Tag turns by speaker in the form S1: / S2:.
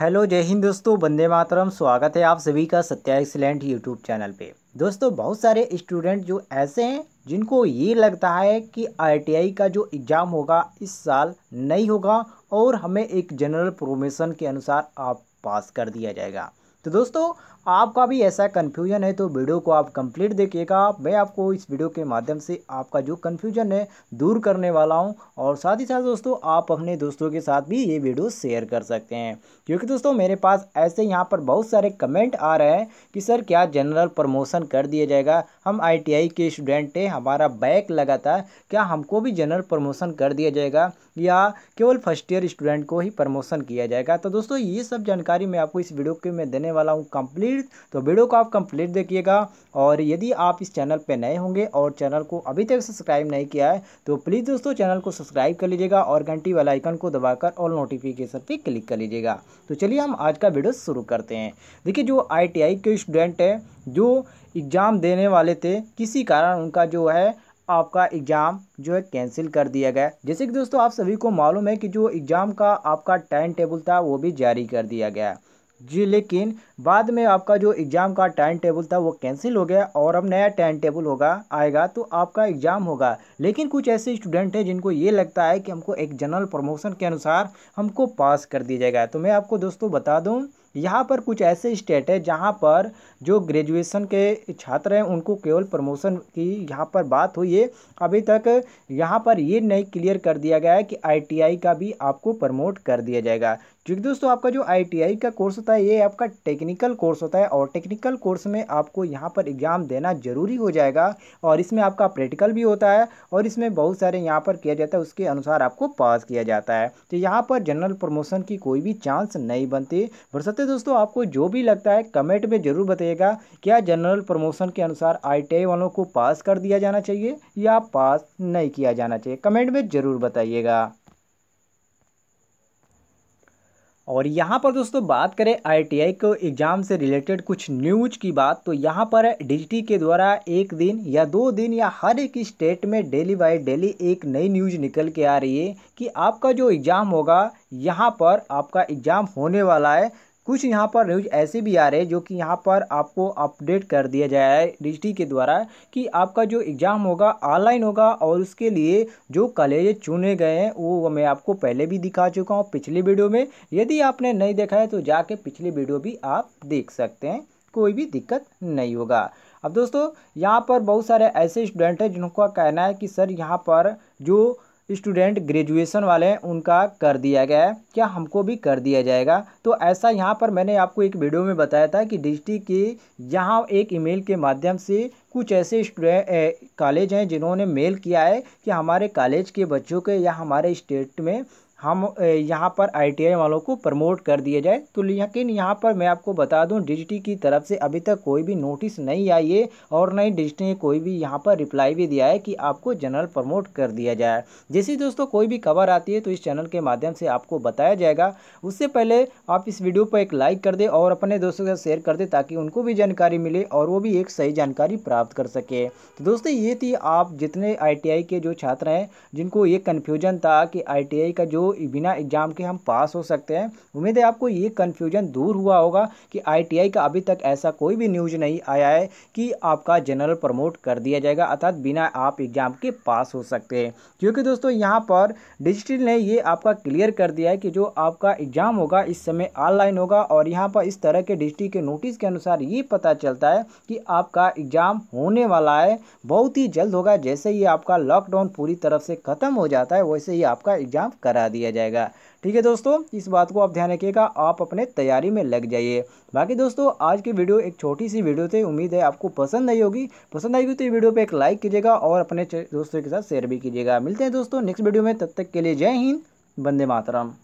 S1: hello जय हिंद दोस्तों बंदे मातरम स्वागत है आप सभी का सत्या एक्सीलेंट यूट्यूब चैनल पे दोस्तों बहुत सारे स्टूडेंट जो ऐसे हैं जिनको ये लगता है कि आईटीआई का जो एग्ज़ाम होगा इस साल नहीं होगा और हमें एक जनरल प्रोमेशन के अनुसार आप पास कर दिया जाएगा तो दोस्तों आपका भी ऐसा कन्फ्यूजन है तो वीडियो को आप कंप्लीट देखिएगा मैं आपको इस वीडियो के माध्यम से आपका जो कन्फ्यूजन है दूर करने वाला हूं और साथ ही साथ दोस्तों आप अपने दोस्तों के साथ भी ये वीडियो शेयर कर सकते हैं क्योंकि दोस्तों मेरे पास ऐसे यहाँ पर बहुत सारे कमेंट आ रहे हैं कि सर क्या जनरल प्रमोशन कर दिया जाएगा हम आई के स्टूडेंट हैं हमारा बैक लगा था क्या हमको भी जनरल प्रमोशन कर दिया जाएगा या केवल फर्स्ट ईयर स्टूडेंट को ही प्रमोशन किया जाएगा तो दोस्तों ये सब जानकारी मैं आपको इस वीडियो के में देने वाला हूँ कंप्लीट तो वीडियो को आप कंप्लीट देखिएगा और यदि आप इस चैनल पर नए होंगे और चैनल को अभी तक सब्सक्राइब नहीं किया है तो प्लीज़ दोस्तों चैनल को सब्सक्राइब कर लीजिएगा और घंटी वाला आइकन को दबाकर ऑल नोटिफिकेशन पर क्लिक कर लीजिएगा तो चलिए हम आज का वीडियो शुरू करते हैं देखिए जो आई के स्टूडेंट हैं जो एग्ज़ाम देने वाले थे किसी कारण उनका जो है आपका एग्ज़ाम जो है कैंसिल कर दिया गया जैसे कि दोस्तों आप सभी को मालूम है कि जो एग्ज़ाम का आपका टाइम टेबल था वो भी जारी कर दिया गया जी लेकिन बाद में आपका जो एग्ज़ाम का टाइम टेबल था वो कैंसिल हो गया और अब नया टाइम टेबल होगा आएगा तो आपका एग्ज़ाम होगा लेकिन कुछ ऐसे स्टूडेंट हैं जिनको ये लगता है कि हमको एक जनरल प्रमोशन के अनुसार हमको पास कर दिया जाएगा तो मैं आपको दोस्तों बता दूँ यहाँ पर कुछ ऐसे स्टेट है जहाँ पर जो ग्रेजुएशन के छात्र हैं उनको केवल प्रमोशन की यहाँ पर बात हुई है अभी तक यहाँ पर ये नहीं क्लियर कर दिया गया है कि आईटीआई का भी आपको प्रमोट कर दिया जाएगा क्योंकि दोस्तों आपका जो आई का कोर्स होता है ये आपका टेक्निकल कोर्स होता है और टेक्निकल कोर्स में आपको यहाँ पर एग्ज़ाम देना ज़रूरी हो जाएगा और इसमें आपका प्रैक्टिकल भी होता है और इसमें बहुत सारे यहाँ पर किया जाता है उसके अनुसार आपको पास किया जाता है तो यहाँ पर जनरल प्रमोशन की कोई भी चांस नहीं बनती सकते दोस्तों आपको जो भी लगता है कमेंट में ज़रूर बताइएगा क्या जनरल प्रमोशन के अनुसार आई वालों को पास कर दिया जाना चाहिए या पास नहीं किया जाना चाहिए कमेंट में ज़रूर बताइएगा और यहाँ पर दोस्तों बात करें आईटीआई को एग्ज़ाम से रिलेटेड कुछ न्यूज की बात तो यहाँ पर डीजीटी के द्वारा एक दिन या दो दिन या हर एक स्टेट में डेली बाय डेली एक नई न्यूज निकल के आ रही है कि आपका जो एग्ज़ाम होगा यहाँ पर आपका एग्ज़ाम होने वाला है कुछ यहाँ पर न्यूज ऐसे भी आ रहे हैं जो कि यहाँ पर आपको अपडेट कर दिया जाए डिजिटी के द्वारा कि आपका जो एग्ज़ाम होगा ऑनलाइन होगा और उसके लिए जो कॉलेज चुने गए हैं वो मैं आपको पहले भी दिखा चुका हूँ पिछले वीडियो में यदि आपने नहीं देखा है तो जाके पिछले वीडियो भी आप देख सकते हैं कोई भी दिक्कत नहीं होगा अब दोस्तों यहाँ पर बहुत सारे ऐसे स्टूडेंट हैं जिनका कहना है कि सर यहाँ पर जो स्टूडेंट ग्रेजुएशन वाले हैं उनका कर दिया गया है क्या हमको भी कर दिया जाएगा तो ऐसा यहाँ पर मैंने आपको एक वीडियो में बताया था कि डिस्ट्रिक्ट के यहाँ एक ईमेल के माध्यम से कुछ ऐसे कॉलेज हैं जिन्होंने मेल किया है कि हमारे कॉलेज के बच्चों के या हमारे स्टेट में हम यहाँ पर आई वालों को प्रमोट कर दिया जाए तो लेकिन यहाँ पर मैं आपको बता दूँ डिजिटी की तरफ से अभी तक कोई भी नोटिस नहीं आई है और न ही डिजिटी ने कोई भी यहाँ पर रिप्लाई भी दिया है कि आपको जनरल प्रमोट कर दिया जाए जैसे दोस्तों कोई भी खबर आती है तो इस चैनल के माध्यम से आपको बताया जाएगा उससे पहले आप इस वीडियो पर एक लाइक कर दे और अपने दोस्तों के साथ शेयर कर दे ताकि उनको भी जानकारी मिले और वो भी एक सही जानकारी प्राप्त कर सके तो दोस्तों ये थी आप जितने आई के जो छात्र हैं जिनको ये कन्फ्यूजन था कि आई का जो बिना एग्ज़ाम के हम पास हो सकते हैं उम्मीद है आपको ये कन्फ्यूजन दूर हुआ होगा कि आईटीआई का अभी तक ऐसा कोई भी न्यूज नहीं आया है कि आपका जनरल प्रमोट कर दिया जाएगा अर्थात बिना आप एग्ज़ाम के पास हो सकते हैं क्योंकि दोस्तों यहाँ पर डिजिटल ने ये आपका क्लियर कर दिया है कि जो आपका एग्ज़ाम होगा इस समय ऑनलाइन होगा और यहाँ पर इस तरह के डिजिटल के नोटिस के अनुसार ये पता चलता है कि आपका एग्ज़ाम होने वाला है बहुत ही जल्द होगा जैसे ही आपका लॉकडाउन पूरी तरफ से ख़त्म हो जाता है वैसे ही आपका एग्ज़ाम करा दिया दिया जाएगा ठीक है दोस्तों इस बात को आप ध्यान रखिएगा आप अपने तैयारी में लग जाइए बाकी दोस्तों आज की वीडियो एक छोटी सी वीडियो थी उम्मीद है आपको पसंद आई होगी पसंद आएगी तो ये वीडियो पर एक लाइक कीजिएगा और अपने दोस्तों के साथ शेयर भी कीजिएगा मिलते हैं दोस्तों नेक्स्ट वीडियो में तब तक के लिए जय हिंद बंदे मातरम